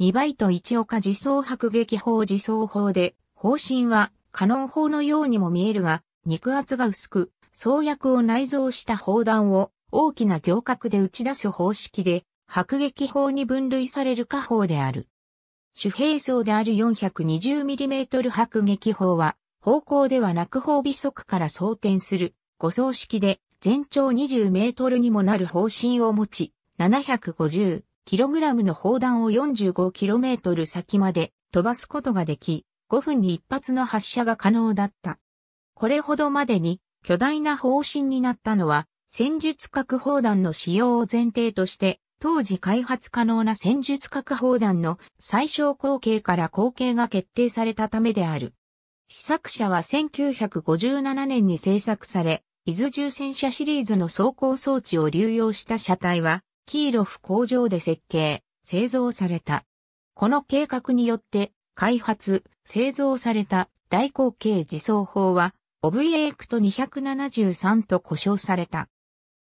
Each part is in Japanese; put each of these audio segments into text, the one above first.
2倍と一岡自走迫撃砲自走砲で、方針はカノン砲のようにも見えるが、肉厚が薄く、創薬を内蔵した砲弾を大きな行革で打ち出す方式で、迫撃砲に分類される火砲である。主兵装である 420mm 迫撃砲は、方向ではなく砲尾速から装填する5層式で全長20メートルにもなる方針を持ち、750、kg の砲弾を 45km 先まで飛ばすことができ、5分に一発の発射が可能だった。これほどまでに巨大な方針になったのは、戦術核砲弾の使用を前提として、当時開発可能な戦術核砲弾の最小口径から口径が決定されたためである。試作車は1957年に製作され、伊豆重戦車シリーズの走行装置を流用した車体は、キーロフ工場で設計、製造された。この計画によって、開発、製造された大口径自走砲は、オブエークト273と呼称された。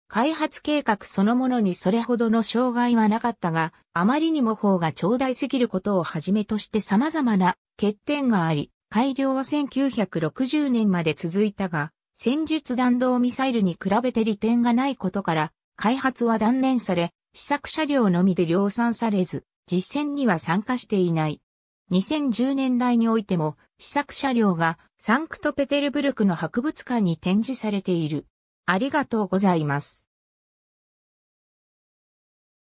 開発計画そのものにそれほどの障害はなかったが、あまりにも砲が長大すぎることをはじめとして様々な欠点があり、改良は1960年まで続いたが、戦術弾道ミサイルに比べて利点がないことから、開発は断念され、試作車両のみで量産されず、実戦には参加していない。2010年代においても、試作車両がサンクトペテルブルクの博物館に展示されている。ありがとうございます。